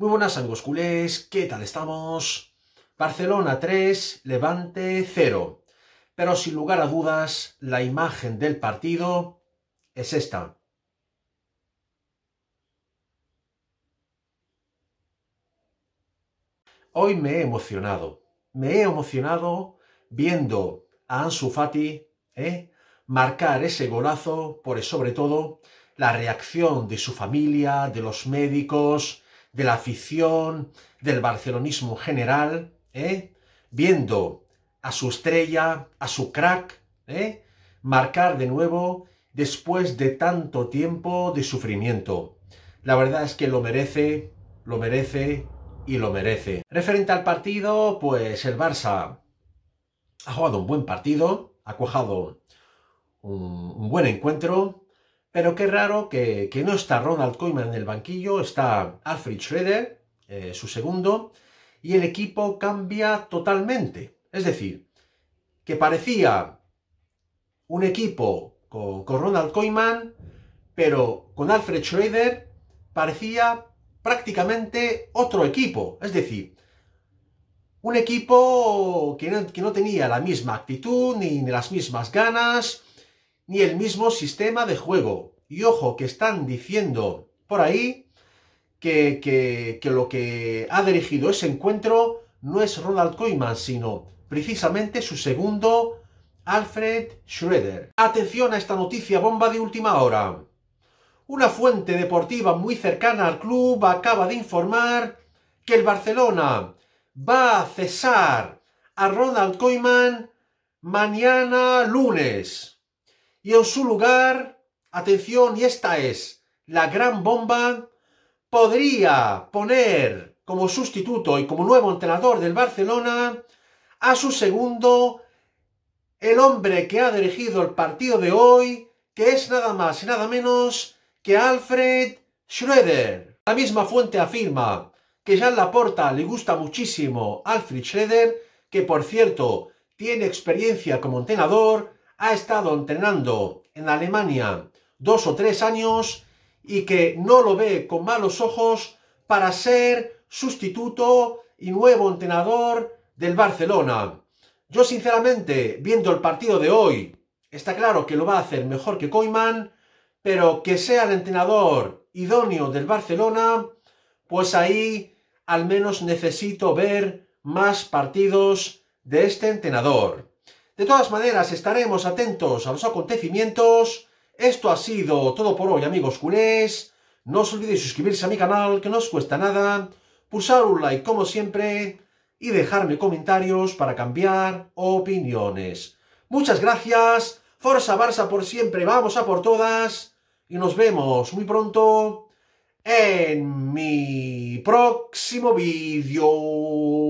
Muy buenas amigos culés, ¿qué tal estamos? Barcelona 3, Levante 0. Pero sin lugar a dudas, la imagen del partido es esta. Hoy me he emocionado. Me he emocionado viendo a Ansu Fati ¿eh? marcar ese golazo, por sobre todo la reacción de su familia, de los médicos, de la afición, del barcelonismo general, ¿eh? viendo a su estrella, a su crack, ¿eh? marcar de nuevo después de tanto tiempo de sufrimiento. La verdad es que lo merece, lo merece y lo merece. Referente al partido, pues el Barça ha jugado un buen partido, ha cuajado un buen encuentro, pero qué raro que, no está Ronald Koeman en el banquillo, está Alfred Schroeder, eh, su segundo, y el equipo cambia totalmente. Es decir, que parecía un equipo con, Ronald Koeman, pero con Alfred Schroeder parecía prácticamente otro equipo. Es decir, un equipo que no, tenía la misma actitud ni las mismas ganas ni el mismo sistema de juego. Y ojo, que están diciendo por ahí que, que, lo que ha dirigido ese encuentro no es Ronald Koeman, sino precisamente su segundo, Alfred Schroeder. Atención a esta noticia bomba de última hora. Una fuente deportiva muy cercana al club acaba de informar que el Barcelona va a cesar a Ronald Koeman mañana lunes. Y en su lugar, atención, y esta es la gran bomba, podría poner como sustituto y como nuevo entrenador del Barcelona a su segundo, el hombre que ha dirigido el partido de hoy, que es nada más y nada menos que Alfred Schroeder. La misma fuente afirma que ya la porta le gusta muchísimo Alfred Schroeder, que por cierto tiene experiencia como entrenador ha estado entrenando en Alemania dos o tres años y que no lo ve con malos ojos para ser sustituto y nuevo entrenador del Barcelona. Yo sinceramente, viendo el partido de hoy, está claro que lo va a hacer mejor que Koeman, pero que sea el entrenador idóneo del Barcelona, pues ahí al menos necesito ver más partidos de este entrenador. De todas maneras, estaremos atentos a los acontecimientos. Esto ha sido todo por hoy, amigos culés. No os olvidéis suscribirse a mi canal, que no os cuesta nada, Pusar un like como siempre y dejarme comentarios para cambiar opiniones. Muchas gracias, Forza Barça por siempre, vamos a por todas y nos vemos muy pronto en mi próximo vídeo.